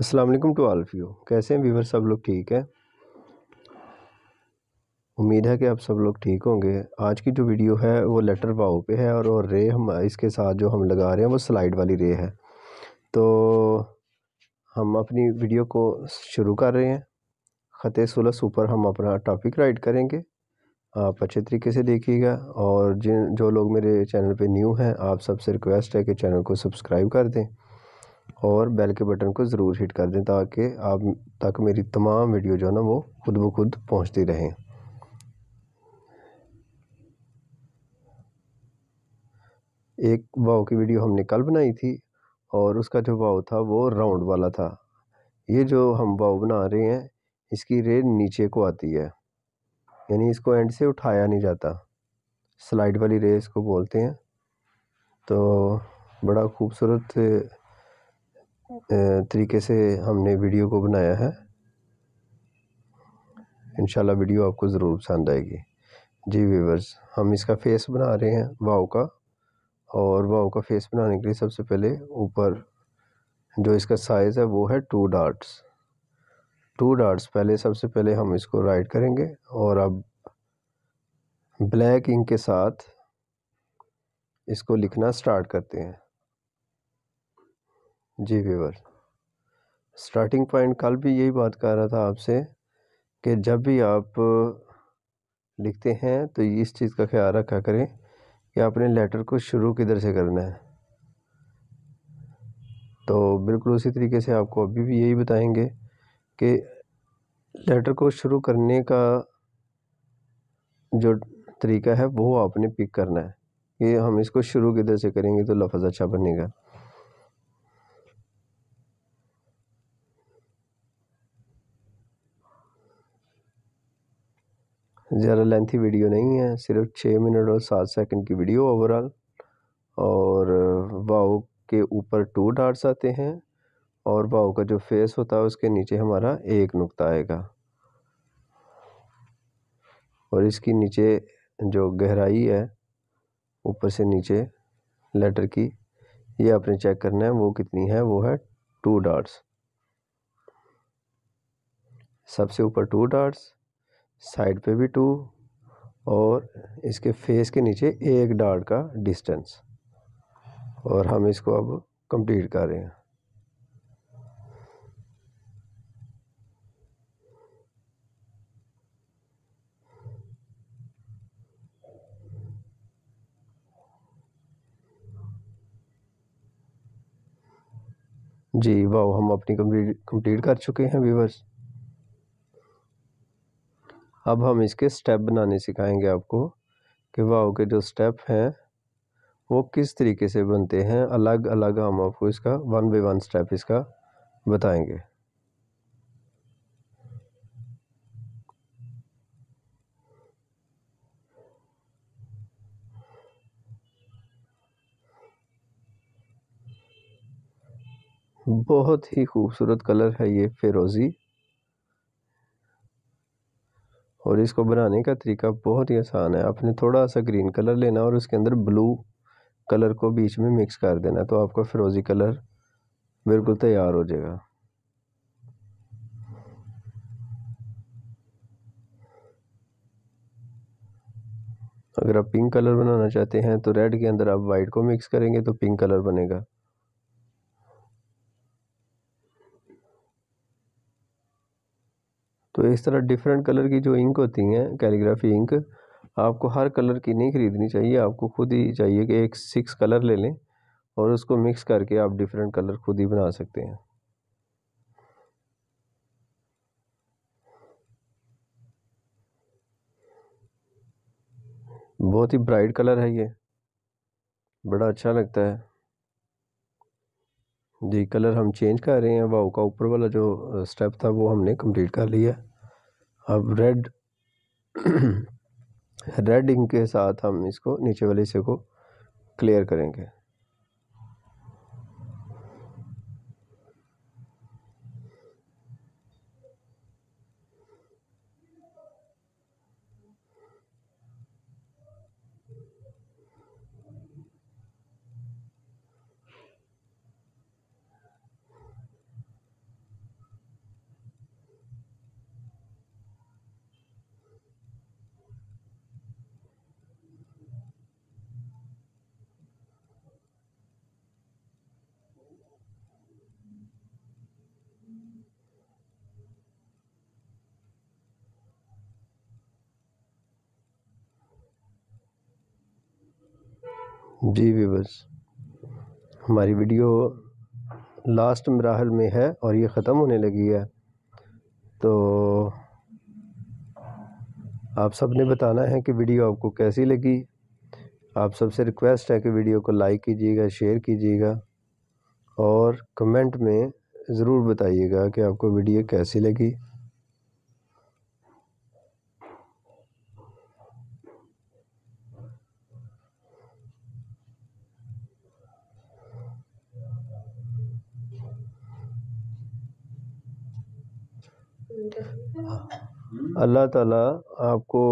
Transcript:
अस्सलाम वालेकुम to all you कैसे हैं व्यूवर सब लोग ठीक है उम्मीद है कि आप सब लोग ठीक होंगे आज की जो वीडियो है वो लेटर वाओ पे है और, और रे हम इसके साथ जो हम लगा रहे हैं वो स्लाइड वाली रे है तो हम अपनी वीडियो को शुरू कर रहे हैं ख़त सुलस ऊपर हम अपना टॉपिक राइट करेंगे आप अच्छे तरीके से देखिएगा और जिन जो लोग मेरे चैनल पे न्यू हैं आप सबसे रिक्वेस्ट है कि चैनल को सब्सक्राइब कर दें और बेल के बटन को ज़रूर हिट कर दें ताकि आप तक मेरी तमाम वीडियो जो है ना वो खुद ब खुद पहुँचती रहें एक वाव की वीडियो हमने कल बनाई थी और उसका जो वाव था वो राउंड वाला था ये जो हम वाव बना रहे हैं इसकी रेड नीचे को आती है यानी इसको एंड से उठाया नहीं जाता स्लाइड वाली रे इसको बोलते हैं तो बड़ा खूबसूरत तरीके से हमने वीडियो को बनाया है इन वीडियो आपको ज़रूर पसंद आएगी जी वीवर्स हम इसका फेस बना रहे हैं वाओ का और वाओ का फेस बनाने के लिए सबसे पहले ऊपर जो इसका साइज़ है वो है टू डार्ट्स टू डार्ट्स पहले सबसे पहले हम इसको राइट करेंगे और अब ब्लैक इंक के साथ इसको लिखना स्टार्ट करते हैं जी व्यूवर स्टार्टिंग पॉइंट कल भी यही बात कर रहा था आपसे कि जब भी आप लिखते हैं तो इस चीज़ का ख्याल रखा करें कि आपने लेटर को शुरू किधर से करना है तो बिल्कुल उसी तरीके से आपको अभी भी यही बताएंगे कि लेटर को शुरू करने का जो तरीका है वो आपने पिक करना है कि हम इसको शुरू किधर से करेंगे तो लफज अच्छा बनेगा ज़्यादा लेंथी वीडियो नहीं है सिर्फ छः मिनट और सात सेकंड की वीडियो ओवरऑल और वाओ के ऊपर टू डार्ट्स आते हैं और वाओ का जो फेस होता है उसके नीचे हमारा एक नुक्ता आएगा और इसकी नीचे जो गहराई है ऊपर से नीचे लेटर की ये आपने चेक करना है वो कितनी है वो है टू डार्ट्स सबसे ऊपर टू डार्ट्स साइड पे भी टू और इसके फेस के नीचे एक डार्ट का डिस्टेंस और हम इसको अब कंप्लीट कर रहे हैं जी वाह हम अपनी कंप्लीट कंप्लीट कर चुके हैं व्यूवर्स अब हम इसके स्टेप बनाने सिखाएंगे आपको कि वाओ के जो स्टेप हैं वो किस तरीके से बनते हैं अलग अलग हम आपको इसका वन बाई वन स्टेप इसका बताएंगे बहुत ही खूबसूरत कलर है ये फिरोज़ी और इसको बनाने का तरीका बहुत ही आसान है आपने थोड़ा सा ग्रीन कलर लेना और उसके अंदर ब्लू कलर को बीच में मिक्स कर देना तो आपका फिरोज़ी कलर बिल्कुल तैयार हो जाएगा अगर आप पिंक कलर बनाना चाहते हैं तो रेड के अंदर आप वाइट को मिक्स करेंगे तो पिंक कलर बनेगा तो इस तरह डिफरेंट कलर की जो इंक होती हैं कैलीग्राफी इंक आपको हर कलर की नहीं ख़रीदनी चाहिए आपको खुद ही चाहिए कि एक सिक्स कलर ले लें और उसको मिक्स करके आप डिफरेंट कलर खुद ही बना सकते हैं बहुत ही ब्राइट कलर है ये बड़ा अच्छा लगता है जी कलर हम चेंज कर रहे हैं वाओ का ऊपर वाला जो स्टेप था वो हमने कंप्लीट कर लिया अब रेड रेड इंक के साथ हम इसको नीचे वाले हिस्से को क्लियर करेंगे जी बस हमारी वीडियो लास्ट मराहल में है और ये ख़त्म होने लगी है तो आप सब ने बताना है कि वीडियो आपको कैसी लगी आप सबसे रिक्वेस्ट है कि वीडियो को लाइक कीजिएगा शेयर कीजिएगा और कमेंट में ज़रूर बताइएगा कि आपको वीडियो कैसी लगी अल्लाह ताला आपको